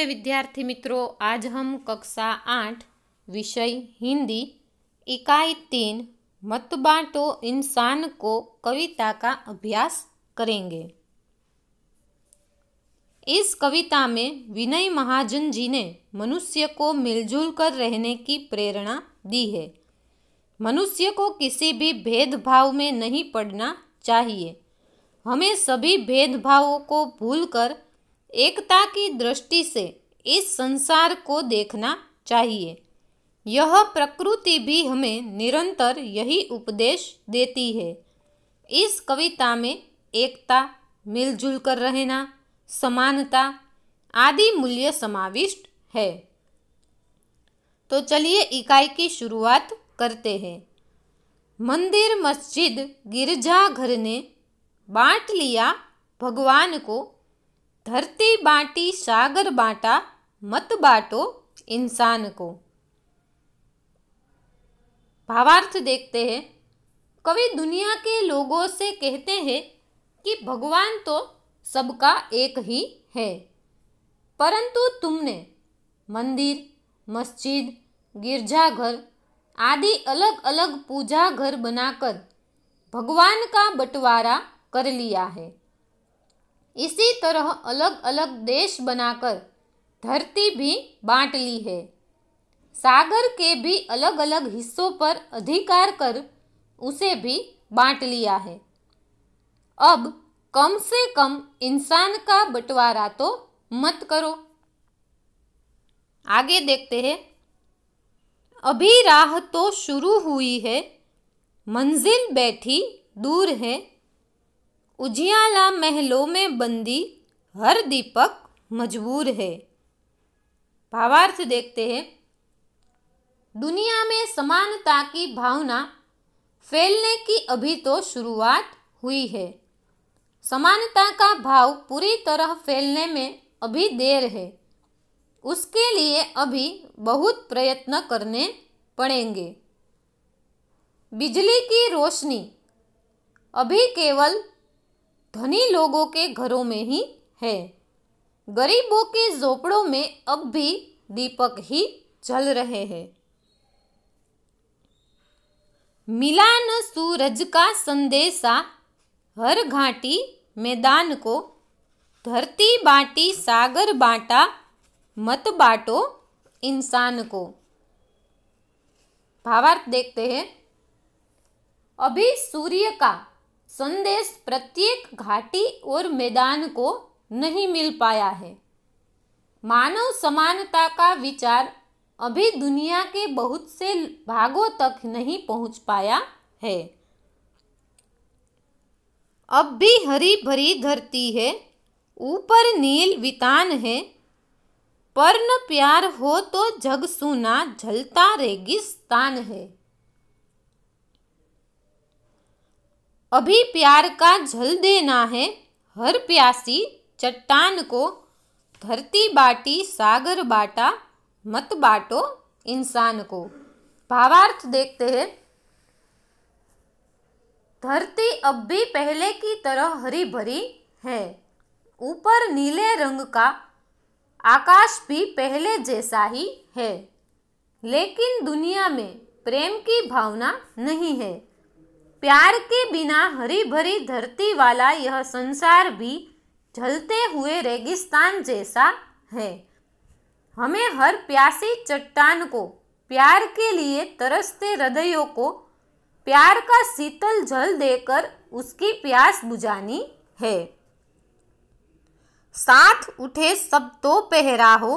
नमस्ते विद्यार्थी मित्रों आज हम कक्षा आठ विषय हिंदी इकाई तीन मत बांटो इंसान को कविता का अभ्यास करेंगे इस कविता में विनय महाजन जी ने मनुष्य को मिलजुल कर रहने की प्रेरणा दी है मनुष्य को किसी भी भेदभाव में नहीं पड़ना चाहिए हमें सभी भेदभावों को भूलकर कर एकता की दृष्टि से इस संसार को देखना चाहिए यह प्रकृति भी हमें निरंतर यही उपदेश देती है इस कविता में एकता मिलजुल कर रहना समानता आदि मूल्य समाविष्ट है तो चलिए इकाई की शुरुआत करते हैं मंदिर मस्जिद गिरजाघर ने बांट लिया भगवान को धरती बाँटी सागर बाँटा मत बाटो इंसान को भावार्थ देखते हैं कवि दुनिया के लोगों से कहते हैं कि भगवान तो सबका एक ही है परंतु तुमने मंदिर मस्जिद गिरजाघर आदि अलग अलग पूजा घर बनाकर भगवान का बंटवारा कर लिया है इसी तरह अलग अलग देश बनाकर धरती भी बांट ली है सागर के भी अलग अलग हिस्सों पर अधिकार कर उसे भी बांट लिया है अब कम से कम इंसान का बंटवारा तो मत करो आगे देखते हैं अभी राह तो शुरू हुई है मंजिल बैठी दूर है उजियाला महलों में बंदी हर दीपक मजबूर है भावार्थ देखते हैं दुनिया में समानता की भावना फैलने की अभी तो शुरुआत हुई है समानता का भाव पूरी तरह फैलने में अभी देर है उसके लिए अभी बहुत प्रयत्न करने पड़ेंगे बिजली की रोशनी अभी केवल धनी लोगों के घरों में ही है गरीबों के झोपड़ों में अब भी दीपक ही जल रहे हैं मिला न सूरज का संदेशा हर घाटी मैदान को धरती बाटी सागर बाटा मत बाटो इंसान को भावार्थ देखते हैं अभी सूर्य का संदेश प्रत्येक घाटी और मैदान को नहीं मिल पाया है मानव समानता का विचार अभी दुनिया के बहुत से भागों तक नहीं पहुंच पाया है अब भी हरी भरी धरती है ऊपर नील वितान है पर्ण प्यार हो तो जग सुना झलता रेगिस्तान है अभी प्यार का जल देना है हर प्यासी चट्टान को धरती बाटी सागर बाटा मत बाटो इंसान को भावार्थ देखते हैं धरती अब भी पहले की तरह हरी भरी है ऊपर नीले रंग का आकाश भी पहले जैसा ही है लेकिन दुनिया में प्रेम की भावना नहीं है प्यार के बिना हरी भरी धरती वाला यह संसार भी जलते हुए रेगिस्तान जैसा है हमें हर प्यासी चट्टान को प्यार के लिए तरसते हृदयों को प्यार का शीतल जल देकर उसकी प्यास बुझानी है साथ उठे सब तो पहरा हो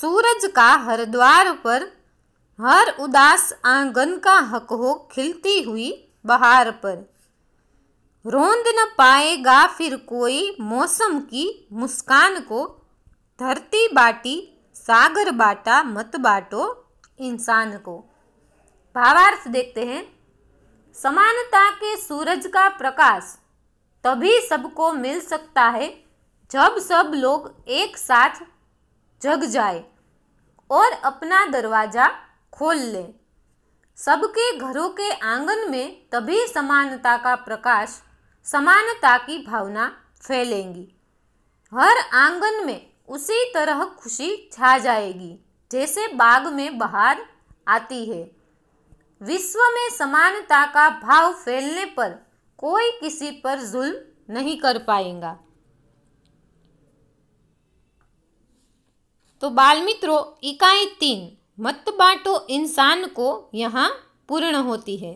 सूरज का हर द्वार पर हर उदास आंगन का हक हो खिलती हुई बहार पर रोंद न पाएगा फिर कोई मौसम की मुस्कान को धरती बाटी सागर बाटा मत बाटो इंसान को भावार्थ देखते हैं समानता के सूरज का प्रकाश तभी सबको मिल सकता है जब सब लोग एक साथ जग जाए और अपना दरवाज़ा खोल लें सबके घरों के आंगन में तभी समानता का प्रकाश समानता की भावना फैलेंगी हर आंगन में उसी तरह खुशी छा जाएगी जैसे बाग में बाहर आती है विश्व में समानता का भाव फैलने पर कोई किसी पर जुल्म नहीं कर पाएगा तो बाल मित्रों इकाई तीन मत बांटो इंसान को यहाँ पूर्ण होती है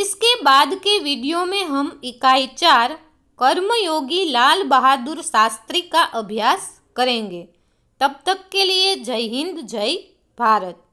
इसके बाद के वीडियो में हम इकाई चार कर्मयोगी लाल बहादुर शास्त्री का अभ्यास करेंगे तब तक के लिए जय हिंद जय भारत